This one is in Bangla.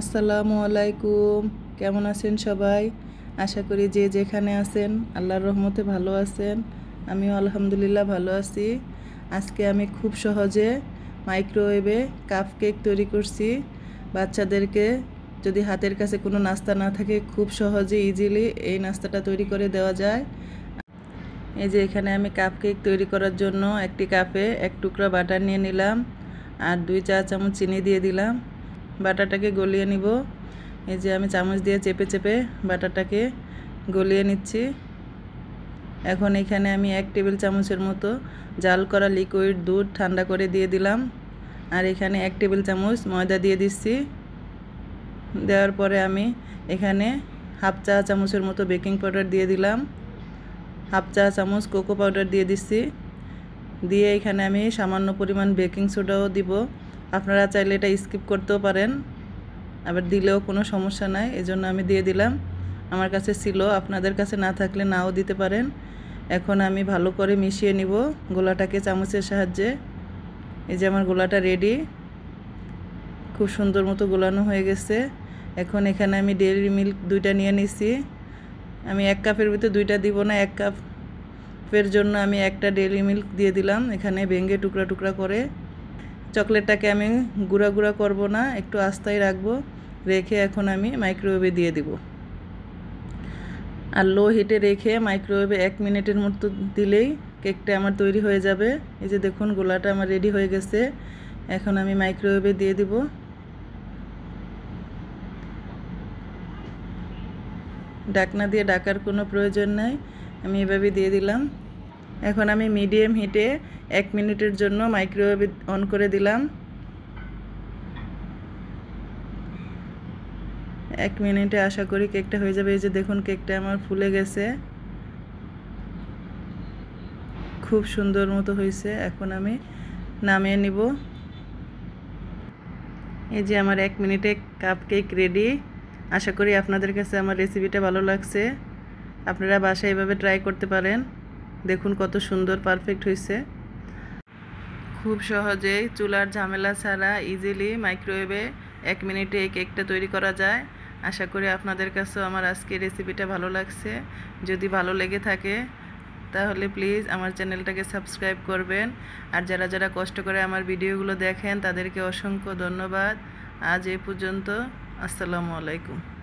আসসালামু আলাইকুম কেমন আছেন সবাই আশা করি যে যেখানে আছেন আল্লাহর রহমতে ভালো আছেন আমিও আলহামদুলিল্লাহ ভালো আছি আজকে আমি খুব সহজে মাইক্রোওয়েভে কাপ কেক তৈরি করছি বাচ্চাদেরকে যদি হাতের কাছে কোনো নাস্তা না থাকে খুব সহজে ইজিলি এই নাস্তাটা তৈরি করে দেওয়া যায় এই যে এখানে আমি কাপ কেক তৈরি করার জন্য একটি কাপে এক টুকরা বাটার নিয়ে নিলাম আর দুই চা চামচ চিনি দিয়ে দিলাম বাটাটাকে গলিয়ে নিব এই যে আমি চামচ দিয়ে চেপে চেপে বাটাটাকে গলিয়ে নিচ্ছি এখন এখানে আমি এক টেবিল চামচের মতো জাল করা লিকুইড দুধ ঠান্ডা করে দিয়ে দিলাম আর এখানে এক টেবিল চামচ ময়দা দিয়ে দিচ্ছি দেওয়ার পরে আমি এখানে হাফ চা চামচের মতো বেকিং পাউডার দিয়ে দিলাম হাফ চা চামচ কোকো পাউডার দিয়ে দিচ্ছি দিয়ে এখানে আমি সামান্য পরিমাণ বেকিং সোডাও দিব আপনারা চাইলে এটা স্কিপ করতেও পারেন আবার দিলেও কোনো সমস্যা নাই এজন্য আমি দিয়ে দিলাম আমার কাছে ছিল আপনাদের কাছে না থাকলে নাও দিতে পারেন এখন আমি ভালো করে মিশিয়ে নিব গোলাটাকে চামচের সাহায্যে এই যে আমার গোলাটা রেডি খুব সুন্দর মতো গোলানো হয়ে গেছে এখন এখানে আমি ডেইলি মিল্ক দুইটা নিয়ে নিছি আমি এক কাপের ভিতরে দুইটা দিব না এক কাপের জন্য আমি একটা ডেইলি মিল্ক দিয়ে দিলাম এখানে ভেঙে টুকরা টুকরা করে চকলেটটাকে আমি গুঁড়া গুঁড়া করব না একটু আস্তায় রাখবো রেখে এখন আমি মাইক্রোওয়েভে দিয়ে দিব আর লো হিটে রেখে মাইক্রোওয়েভে এক মিনিটের মতো দিলেই কেকটা আমার তৈরি হয়ে যাবে এই যে দেখুন গোলাটা আমার রেডি হয়ে গেছে এখন আমি মাইক্রোওয়েভে দিয়ে দিব ডাকনা দিয়ে ডাকার কোনো প্রয়োজন নাই আমি এভাবে দিয়ে দিলাম এখন আমি মিডিয়াম হিটে এক মিনিটের জন্য মাইক্রোওয়েভ অন করে দিলাম এক মিনিটে আশা করি কেকটা হয়ে যাবে এই যে দেখুন কেকটা আমার ফুলে গেছে খুব সুন্দর মতো হয়েছে এখন আমি নামিয়ে নিব এই যে আমার এক মিনিটে কাপ কেক রেডি আশা করি আপনাদের কাছে আমার রেসিপিটা ভালো লাগছে আপনারা বাসায় এভাবে ট্রাই করতে পারেন দেখুন কত সুন্দর পারফেক্ট হয়েছে খুব সহজেই চুলার ঝামেলা ছাড়া ইজিলি মাইক্রোওয়েভে এক মিনিটে এই কেকটা তৈরি করা যায় আশা করি আপনাদের কাছেও আমার আজকে রেসিপিটা ভালো লাগছে যদি ভালো লেগে থাকে তাহলে প্লিজ আমার চ্যানেলটাকে সাবস্ক্রাইব করবেন আর যারা যারা কষ্ট করে আমার ভিডিওগুলো দেখেন তাদেরকে অসংখ্য ধন্যবাদ আজ এ পর্যন্ত আসসালামু আলাইকুম